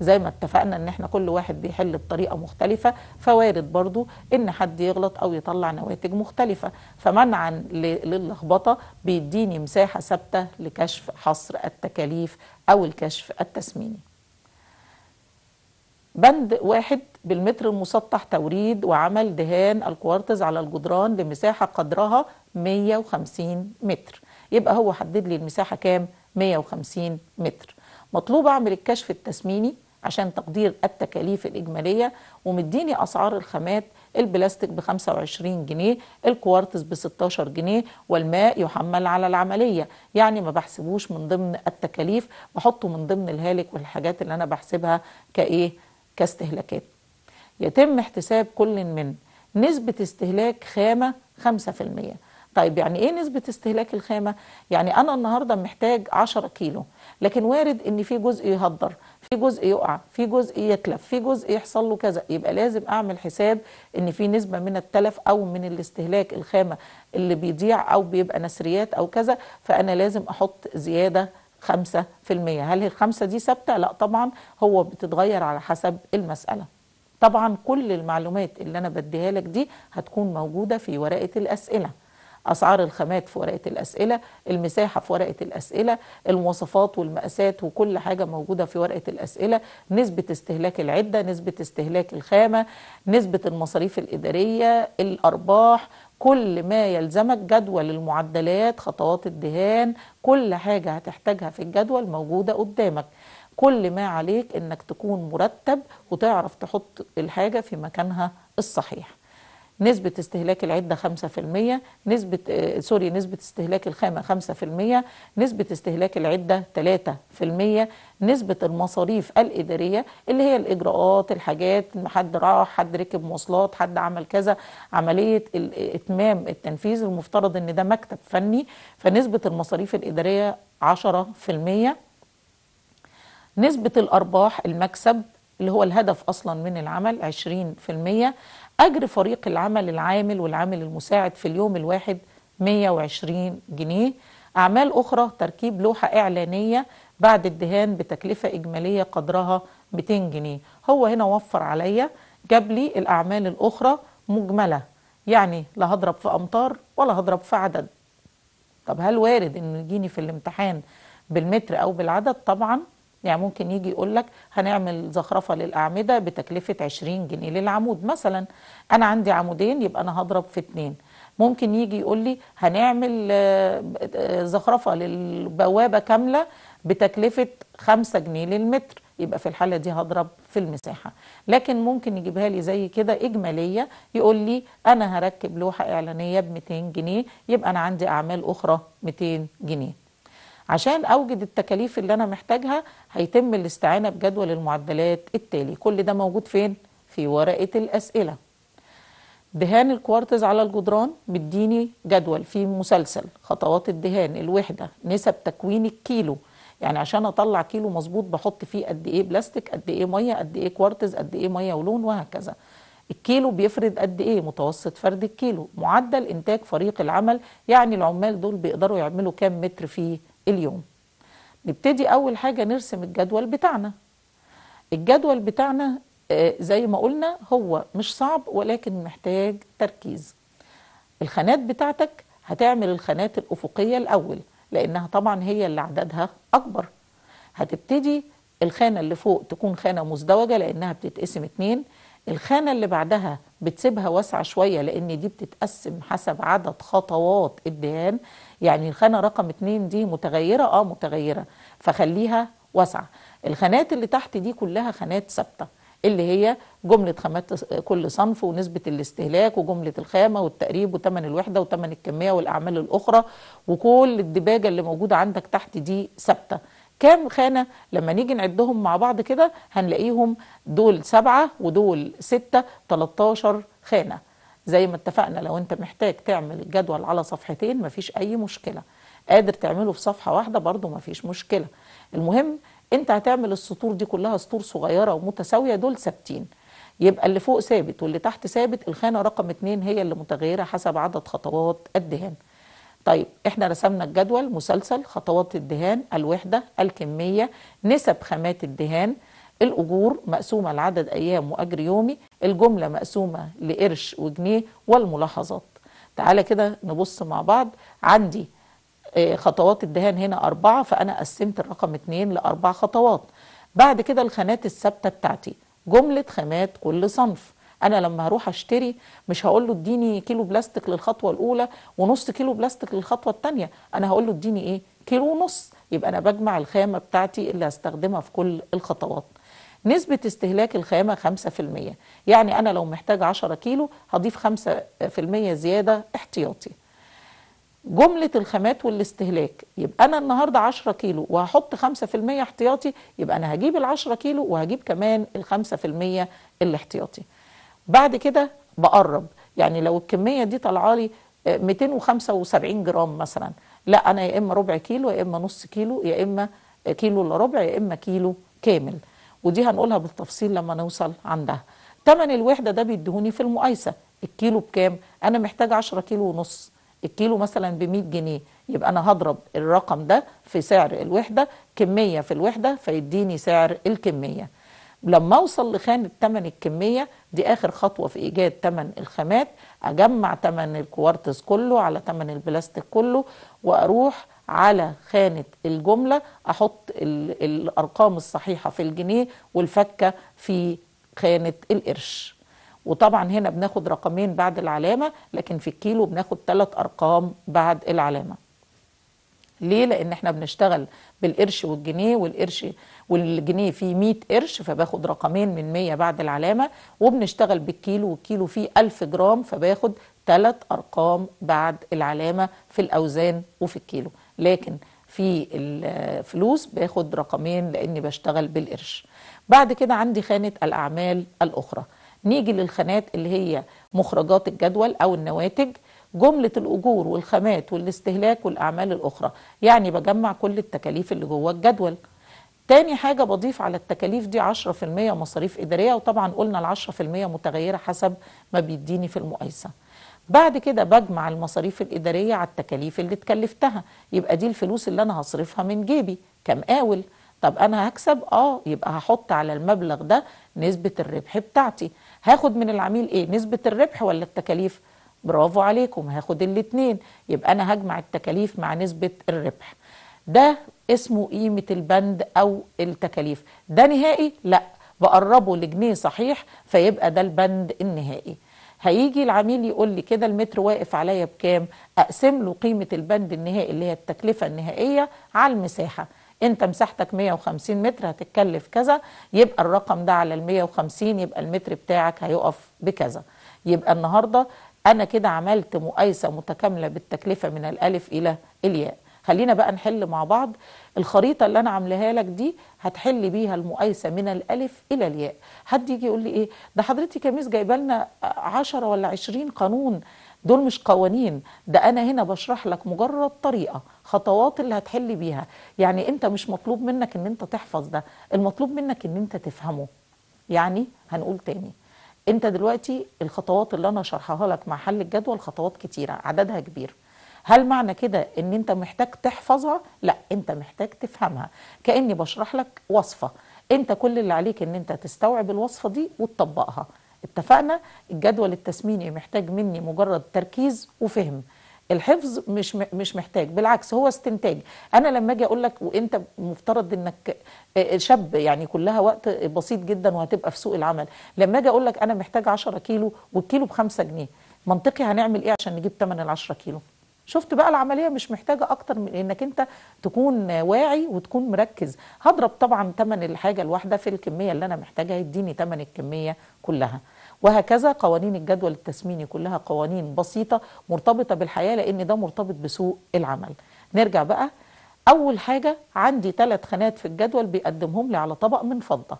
زي ما اتفقنا ان احنا كل واحد بيحل بطريقه مختلفه فوارد برضو ان حد يغلط او يطلع نواتج مختلفه فمنعا للخبطه بيديني مساحه ثابته لكشف حصر التكاليف او الكشف التسميني بند واحد بالمتر المسطح توريد وعمل دهان الكوارتز على الجدران لمساحة قدرها 150 متر يبقى هو حدد لي المساحة كام 150 متر مطلوب أعمل الكشف التسميني عشان تقدير التكاليف الإجمالية ومديني أسعار الخامات البلاستيك ب 25 جنيه الكوارتز ب 16 جنيه والماء يحمل على العملية يعني ما بحسبوش من ضمن التكاليف بحطه من ضمن الهالك والحاجات اللي أنا بحسبها كإيه كاستهلاكات يتم احتساب كل من نسبة استهلاك خامة 5% طيب يعني ايه نسبة استهلاك الخامة؟ يعني انا النهاردة محتاج 10 كيلو لكن وارد ان في جزء يهدر في جزء يقع في جزء يتلف في جزء يحصل له كذا يبقى لازم اعمل حساب ان في نسبة من التلف او من الاستهلاك الخامة اللي بيضيع او بيبقى نسريات او كذا فانا لازم احط زيادة 5% هل الخمسة دي ثابتة؟ لا طبعا هو بتتغير على حسب المسألة طبعا كل المعلومات اللي أنا بديها لك دي هتكون موجودة في ورقة الأسئلة أسعار الخامات في ورقة الأسئلة المساحة في ورقة الأسئلة المواصفات والمقاسات وكل حاجة موجودة في ورقة الأسئلة نسبة استهلاك العدة نسبة استهلاك الخامة نسبة المصاريف الإدارية الأرباح كل ما يلزمك جدول المعدلات خطوات الدهان كل حاجة هتحتاجها في الجدول موجودة قدامك كل ما عليك انك تكون مرتب وتعرف تحط الحاجة في مكانها الصحيح نسبة استهلاك العدة 5% نسبة آه، سوري نسبة استهلاك الخامة 5% نسبة استهلاك العدة 3% نسبة المصاريف الإدارية اللي هي الإجراءات الحاجات حد راح حد ركب مواصلات حد عمل كذا عملية إتمام التنفيذ المفترض إن ده مكتب فني فنسبة المصاريف الإدارية 10% نسبة الأرباح المكسب اللي هو الهدف أصلا من العمل 20% أجر فريق العمل العامل والعامل المساعد في اليوم الواحد 120 جنيه أعمال أخرى تركيب لوحة إعلانية بعد الدهان بتكلفة إجمالية قدرها 200 جنيه هو هنا وفر عليا جاب لي الأعمال الأخرى مجملة يعني لا هضرب في أمتار ولا هضرب في عدد طب هل وارد أنه يجيني في الامتحان بالمتر أو بالعدد طبعا يعني ممكن يجي يقول لك هنعمل زخرفه للاعمده بتكلفه 20 جنيه للعمود مثلا انا عندي عمودين يبقى انا هضرب في اتنين ممكن يجي يقول لي هنعمل آه، آه، زخرفه للبوابه كامله بتكلفه 5 جنيه للمتر يبقى في الحاله دي هضرب في المساحه لكن ممكن يجيبها لي زي كده اجماليه يقول لي انا هركب لوحه اعلانيه ب 200 جنيه يبقى انا عندي اعمال اخرى 200 جنيه عشان أوجد التكاليف اللي أنا محتاجها هيتم الاستعانة بجدول المعدلات التالي كل ده موجود فين؟ في ورقة الأسئلة دهان الكوارتز على الجدران مديني جدول فيه مسلسل خطوات الدهان الوحدة نسب تكوين الكيلو يعني عشان اطلع كيلو مظبوط بحط فيه قد ايه بلاستيك قد ايه ميه قد ايه كوارتز قد ايه ميه ولون وهكذا الكيلو بيفرد قد ايه متوسط فرد الكيلو معدل انتاج فريق العمل يعني العمال دول بيقدروا يعملوا كام متر في اليوم نبتدي أول حاجة نرسم الجدول بتاعنا الجدول بتاعنا آه، زي ما قلنا هو مش صعب ولكن محتاج تركيز الخانات بتاعتك هتعمل الخانات الأفقية الأول لأنها طبعا هي اللي عددها أكبر هتبتدي الخانة اللي فوق تكون خانة مزدوجة لأنها بتتقسم اتنين الخانة اللي بعدها بتسيبها واسعة شوية لأن دي بتتقسم حسب عدد خطوات الدهان يعني الخانة رقم اتنين دي متغيرة اه متغيرة فخليها واسعة الخانات اللي تحت دي كلها خانات ثابتة اللي هي جملة خامات كل صنف ونسبة الاستهلاك وجملة الخامة والتقريب وتمن الوحدة وتمن الكمية والأعمال الأخرى وكل الدباجة اللي موجودة عندك تحت دي ثابتة كام خانة لما نيجي نعدهم مع بعض كده هنلاقيهم دول سبعة ودول ستة 13 خانة زي ما اتفقنا لو انت محتاج تعمل الجدول على صفحتين مفيش اي مشكلة قادر تعمله في صفحة واحدة برضو مفيش مشكلة المهم انت هتعمل السطور دي كلها سطور صغيرة ومتساوية دول ثابتين يبقى اللي فوق ثابت واللي تحت ثابت الخانة رقم اتنين هي اللي متغيرة حسب عدد خطوات الدهان طيب احنا رسمنا الجدول مسلسل خطوات الدهان الوحدة الكمية نسب خامات الدهان الأجور مقسومة لعدد أيام وأجر يومي الجملة مقسومة لقرش وجنيه والملاحظات تعالى كده نبص مع بعض عندي آه، خطوات الدهان هنا أربعة فأنا قسمت الرقم اتنين لأربع خطوات بعد كده الخانات الثابتة بتاعتي جملة خامات كل صنف انا لما هروح اشتري مش هقول له اديني كيلو بلاستيك للخطوه الاولى ونص كيلو بلاستيك للخطوه الثانيه انا هقول له اديني ايه كيلو ونص يبقى انا بجمع الخامه بتاعتي اللي هستخدمها في كل الخطوات نسبة استهلاك الخامة 5% يعني أنا لو محتاج 10 كيلو هضيف 5% زيادة احتياطي جملة الخامات والاستهلاك يبقى أنا النهاردة 10 كيلو وهحط 5% احتياطي يبقى أنا هجيب ال 10 كيلو وهجيب كمان ال 5% الاحتياطي بعد كده بقرب يعني لو الكميه دي طالعه لي 275 آه، جرام مثلا لا انا يا اما ربع كيلو يا اما نص كيلو يا اما كيلو الا ربع يا اما كيلو كامل ودي هنقولها بالتفصيل لما نوصل عندها تمن الوحده ده بيديهوني في المقايسه الكيلو بكام انا محتاج 10 كيلو ونص الكيلو مثلا ب 100 جنيه يبقى انا هضرب الرقم ده في سعر الوحده كميه في الوحده فيديني سعر الكميه لما اوصل لخانه ثمن الكميه دي اخر خطوه في ايجاد ثمن الخامات اجمع ثمن الكوارتز كله على ثمن البلاستيك كله واروح على خانه الجمله احط الارقام الصحيحه في الجنيه والفكه في خانه القرش وطبعا هنا بناخد رقمين بعد العلامه لكن في الكيلو بناخد ثلاث ارقام بعد العلامه ليه لان احنا بنشتغل بالقرش والجنيه والقرش والجنيه فيه 100 قرش فباخد رقمين من 100 بعد العلامه وبنشتغل بالكيلو والكيلو فيه 1000 جرام فباخد ثلاث ارقام بعد العلامه في الاوزان وفي الكيلو لكن في الفلوس باخد رقمين لاني بشتغل بالقرش بعد كده عندي خانه الاعمال الاخرى نيجي للخانات اللي هي مخرجات الجدول او النواتج جملة الأجور والخامات والاستهلاك والأعمال الأخرى يعني بجمع كل التكاليف اللي جوه الجدول تاني حاجة بضيف على التكاليف دي 10% مصاريف إدارية وطبعا قلنا ال 10% متغيرة حسب ما بيديني في المقايسة بعد كده بجمع المصاريف الإدارية على التكاليف اللي اتكلفتها يبقى دي الفلوس اللي أنا هصرفها من جيبي كم آول طب أنا هكسب آه يبقى هحط على المبلغ ده نسبة الربح بتاعتي هاخد من العميل إيه نسبة الربح ولا التكاليف برافو عليكم هاخد الاتنين يبقى أنا هجمع التكاليف مع نسبة الربح ده اسمه قيمة البند أو التكاليف ده نهائي؟ لا بقربه لجنيه صحيح فيبقى ده البند النهائي هيجي العميل يقول لي كده المتر واقف عليا بكام اقسم له قيمه البند النهائي اللي هي التكلفه النهائيه على المساحه انت مساحتك 150 متر هتتكلف كذا يبقى الرقم ده على ال 150 يبقى المتر بتاعك هيقف بكذا يبقى النهارده انا كده عملت مقايسه متكامله بالتكلفه من الالف الى الياء خلينا بقى نحل مع بعض الخريطة اللي أنا عاملاها لك دي هتحل بيها المقايسة من الألف إلى الياء حد يجي يقول لي إيه ده حضرتك يا ميس جايبه لنا 10 ولا 20 قانون دول مش قوانين ده أنا هنا بشرح لك مجرد طريقة خطوات اللي هتحل بيها يعني أنت مش مطلوب منك أن أنت تحفظ ده المطلوب منك أن أنت تفهمه يعني هنقول تاني أنت دلوقتي الخطوات اللي أنا شرحها لك مع حل الجدول خطوات كتيرة عددها كبير هل معنى كده ان انت محتاج تحفظها لا انت محتاج تفهمها كاني بشرح لك وصفه انت كل اللي عليك ان انت تستوعب الوصفه دي وتطبقها اتفقنا الجدول التسميني محتاج مني مجرد تركيز وفهم الحفظ مش مش محتاج بالعكس هو استنتاج انا لما اجي اقول لك وانت مفترض انك آه، آه، شاب يعني كلها وقت بسيط جدا وهتبقى في سوق العمل لما اجي اقول لك انا محتاج 10 كيلو والكيلو ب 5 جنيه منطقي هنعمل ايه عشان نجيب ثمن ال 10 كيلو شفت بقى العمليه مش محتاجه اكتر من انك انت تكون واعي وتكون مركز هضرب طبعا ثمن الحاجه الواحده في الكميه اللي انا محتاجها يديني ثمن الكميه كلها وهكذا قوانين الجدول التسميني كلها قوانين بسيطه مرتبطه بالحياه لان ده مرتبط بسوق العمل نرجع بقى اول حاجه عندي ثلاث خانات في الجدول بيقدمهم لي على طبق من فضه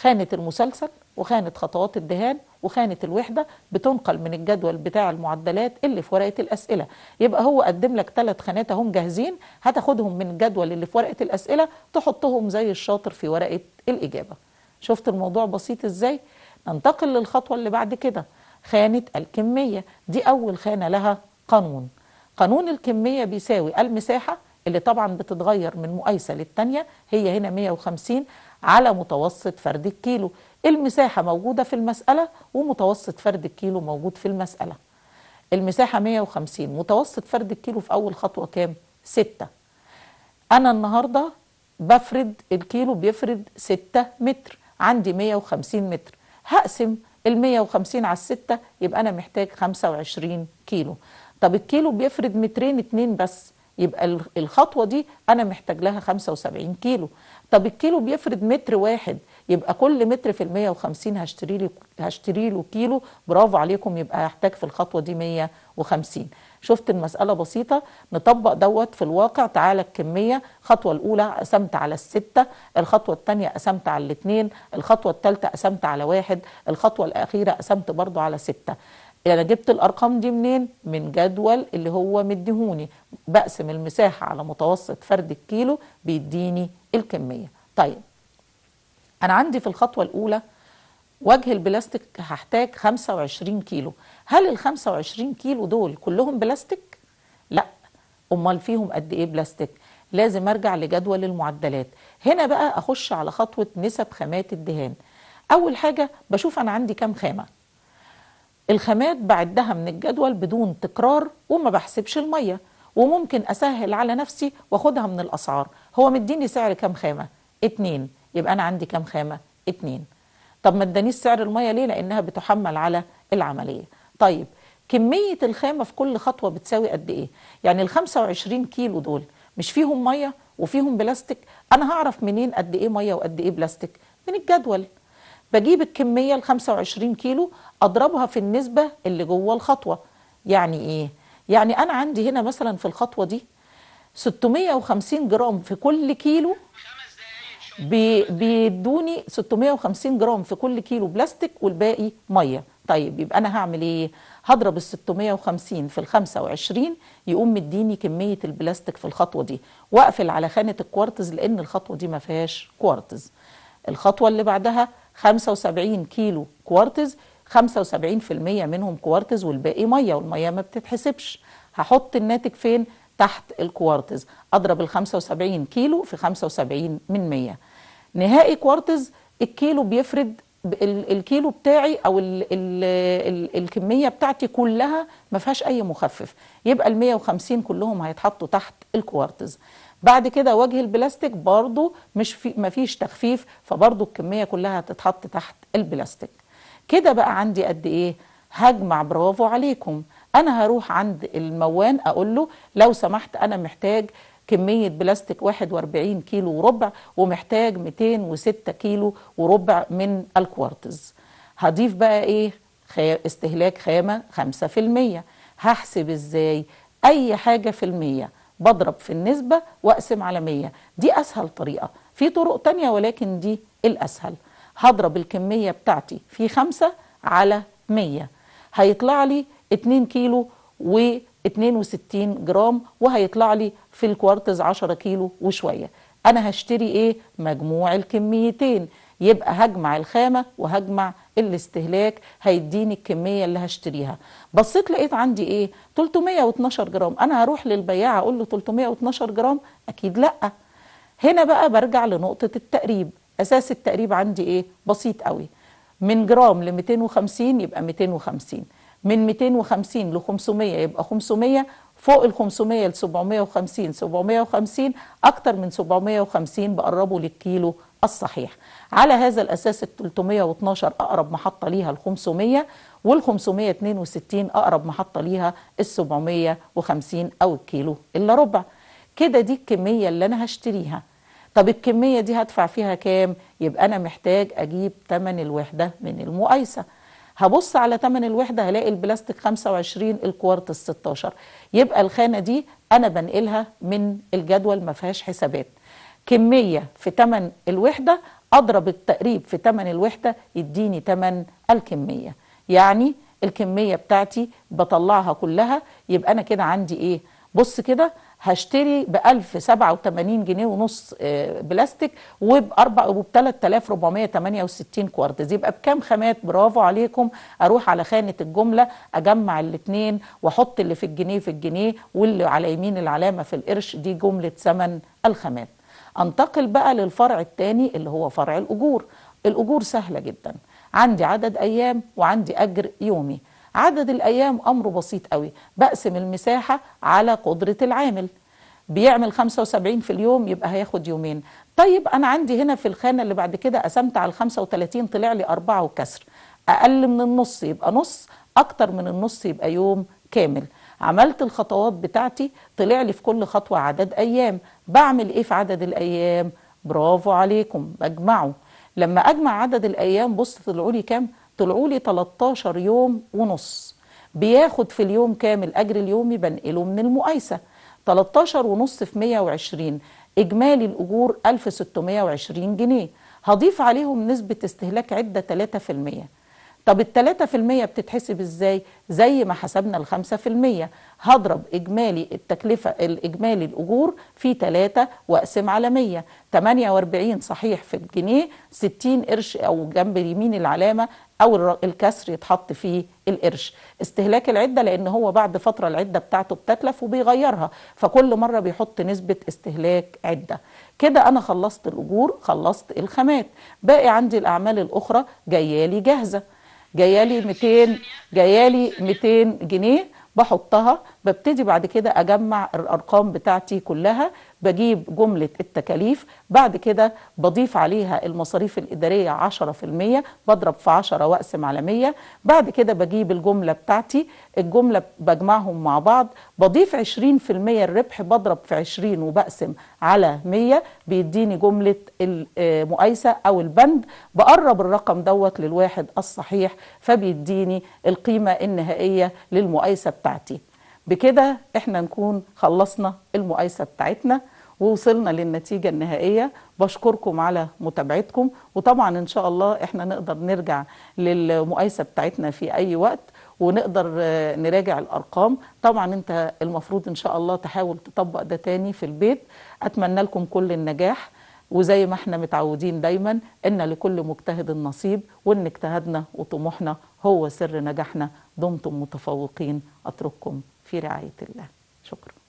خانة المسلسل وخانة خطوات الدهان وخانة الوحدة بتنقل من الجدول بتاع المعدلات اللي في ورقة الأسئلة يبقى هو قدم لك ثلاث خانات هم جاهزين هتاخدهم من الجدول اللي في ورقة الأسئلة تحطهم زي الشاطر في ورقة الإجابة شفت الموضوع بسيط إزاي؟ ننتقل للخطوة اللي بعد كده خانة الكمية دي أول خانة لها قانون قانون الكمية بيساوي المساحة اللي طبعا بتتغير من مقايسة للتانية هي هنا 150 على متوسط فرد الكيلو المساحة موجودة في المسألة ومتوسط فرد الكيلو موجود في المسألة المساحة 150 متوسط فرد الكيلو في أول خطوة كام؟ 6 أنا النهاردة بفرد الكيلو بيفرد 6 متر عندي 150 متر هقسم ال 150 على 6 يبقى أنا محتاج 25 كيلو طب الكيلو بيفرد مترين اتنين بس يبقى الخطوه دي انا محتاج لها 75 كيلو طب الكيلو بيفرد متر واحد يبقى كل متر في ال 150 هشتري لي هشتري له كيلو برافو عليكم يبقى هحتاج في الخطوه دي 150 شفت المساله بسيطه نطبق دوت في الواقع تعالى الكميه الخطوه الاولى قسمت على السته الخطوه الثانيه قسمت على الاثنين الخطوه الثالثه قسمت على واحد الخطوه الاخيره قسمت برضو على سته يعني انا جبت الارقام دي منين من جدول اللي هو مديهوني بقسم المساحه على متوسط فرد الكيلو بيديني الكميه طيب انا عندي في الخطوه الاولى وجه البلاستيك هحتاج 25 كيلو هل ال 25 كيلو دول كلهم بلاستيك لا امال فيهم قد ايه بلاستيك لازم ارجع لجدول المعدلات هنا بقى اخش على خطوه نسب خامات الدهان اول حاجه بشوف انا عندي كام خامه الخامات بعدها من الجدول بدون تكرار وما بحسبش المية وممكن أسهل على نفسي وأخدها من الأسعار هو مديني سعر كام خامة؟ اتنين يبقى أنا عندي كام خامة؟ اتنين طب ما ادانيش سعر المية ليه؟ لأنها بتحمل على العملية طيب كمية الخامة في كل خطوة بتساوي قد إيه؟ يعني ال 25 كيلو دول مش فيهم مية وفيهم بلاستيك أنا هعرف منين قد إيه مية وقد إيه بلاستيك؟ من الجدول بجيب الكمية ال 25 كيلو أضربها في النسبة اللي جوه الخطوة يعني إيه؟ يعني أنا عندي هنا مثلا في الخطوة دي 650 جرام في كل كيلو بيدوني 650 جرام في كل كيلو بلاستيك والباقي ميه طيب يبقى انا هعمل ايه هضرب ال 650 في ال 25 يقوم مديني كميه البلاستيك في الخطوه دي واقفل على خانه الكوارتز لان الخطوه دي ما فيهاش كوارتز الخطوه اللي بعدها 75 كيلو كوارتز 75% منهم كوارتز والباقي ميه والميه ما بتتحسبش هحط الناتج فين تحت الكوارتز اضرب ال 75 كيلو في 75 من 100 نهائي كوارتز الكيلو بيفرد الكيلو بتاعي او الـ الـ الـ الكميه بتاعتي كلها ما فيهاش اي مخفف يبقى ال 150 كلهم هيتحطوا تحت الكوارتز بعد كده وجه البلاستيك برضو مش في مفيش تخفيف فبرضو الكمية كلها هتتحط تحت البلاستيك كده بقى عندي قد ايه هجمع برافو عليكم انا هروح عند الموان اقول له لو سمحت انا محتاج كمية بلاستيك 41 كيلو وربع ومحتاج 206 كيلو وربع من الكوارتز هضيف بقى ايه استهلاك خامة 5% هحسب ازاي اي حاجة في المية بضرب في النسبة وأقسم على 100 دي أسهل طريقة في طرق تانية ولكن دي الأسهل هضرب الكمية بتاعتي في 5 على 100 هيطلع لي 2 كيلو و 62 جرام وهيطلع لي في الكوارتز 10 كيلو وشوية أنا هشتري إيه؟ مجموع الكميتين يبقى هجمع الخامة وهجمع الاستهلاك هيديني الكمية اللي هشتريها بصيت لقيت عندي ايه 312 جرام انا هروح للبياع اقول له 312 جرام اكيد لا هنا بقى برجع لنقطة التقريب اساس التقريب عندي ايه بسيط قوي من جرام ل 250 يبقى 250 من 250 ل 500 يبقى 500 فوق ال 500 ل 750 750 اكتر من 750 بقربه للكيلو الصحيح على هذا الأساس ال 312 أقرب محطة ليها ال 500 وال 562 أقرب محطة ليها ال 750 أو الكيلو إلا ربع كده دي الكمية اللي أنا هشتريها طب الكمية دي هدفع فيها كام؟ يبقى أنا محتاج أجيب تمن الوحدة من المقايسة هبص على تمن الوحدة هلاقي البلاستيك 25 الكوارت 16 يبقى الخانة دي أنا بنقلها من الجدول ما فيهاش حسابات كمية في تمن الوحدة أضرب التقريب في تمن الوحدة يديني تمن الكمية يعني الكمية بتاعتي بطلعها كلها يبقى أنا كده عندي إيه بص كده هشتري ب 1087 جنيه ونص آه، بلاستيك وب 4 وب 3468 كوارتز يبقى بكام خامات برافو عليكم اروح على خانه الجمله اجمع الاثنين واحط اللي في الجنيه في الجنيه واللي على يمين العلامه في القرش دي جمله ثمن الخامات انتقل بقى للفرع الثاني اللي هو فرع الأجور الأجور سهلة جدا عندي عدد أيام وعندي أجر يومي عدد الأيام أمره بسيط قوي بقسم المساحة على قدرة العامل بيعمل 75 في اليوم يبقى هياخد يومين طيب أنا عندي هنا في الخانة اللي بعد كده قسمت على 35 طلع لي أربعة وكسر أقل من النص يبقى نص أكتر من النص يبقى يوم كامل عملت الخطوات بتاعتي طلع لي في كل خطوة عدد أيام بعمل إيه في عدد الأيام برافو عليكم بجمعه لما أجمع عدد الأيام بص طلعولي كام طلعولي 13 يوم ونص بياخد في اليوم كام الأجر اليومي بنقله من المقايسة 13 ونص في 120 إجمالي الأجور 1620 جنيه هضيف عليهم نسبة استهلاك عدة 3% طب ال في المية بتتحسب ازاي زي ما حسبنا الخمسة في المية هضرب إجمالي التكلفة الإجمالي الأجور في تلاتة وأقسم على مية تمانية واربعين صحيح في الجنيه ستين قرش أو جنب اليمين العلامة أو الكسر يتحط فيه القرش استهلاك العدة لأن هو بعد فترة العدة بتاعته بتتلف وبيغيرها فكل مرة بيحط نسبة استهلاك عدة كده أنا خلصت الأجور خلصت الخامات باقي عندي الأعمال الأخرى جاية لي جاهزة جايه لي 200 جايه لي 200 جنيه بحطها ببتدي بعد كده اجمع الارقام بتاعتي كلها بجيب جملة التكاليف بعد كده بضيف عليها المصاريف الإدارية 10% بضرب في 10 وأقسم على 100 بعد كده بجيب الجملة بتاعتي الجملة بجمعهم مع بعض بضيف 20% الربح بضرب في 20 وبقسم على 100 بيديني جملة المؤيسة أو البند بقرب الرقم دوت للواحد الصحيح فبيديني القيمة النهائية للمؤيسة بتاعتي بكده احنا نكون خلصنا المقايسة بتاعتنا ووصلنا للنتيجة النهائية بشكركم على متابعتكم وطبعا ان شاء الله احنا نقدر نرجع للمقايسة بتاعتنا في اي وقت ونقدر آه، نراجع الارقام طبعا انت المفروض ان شاء الله تحاول تطبق ده تاني في البيت اتمنى لكم كل النجاح وزي ما احنا متعودين دايما ان لكل مجتهد نصيب وان اجتهادنا وطموحنا هو سر نجاحنا دمتم متفوقين اترككم في رعاية الله شكرا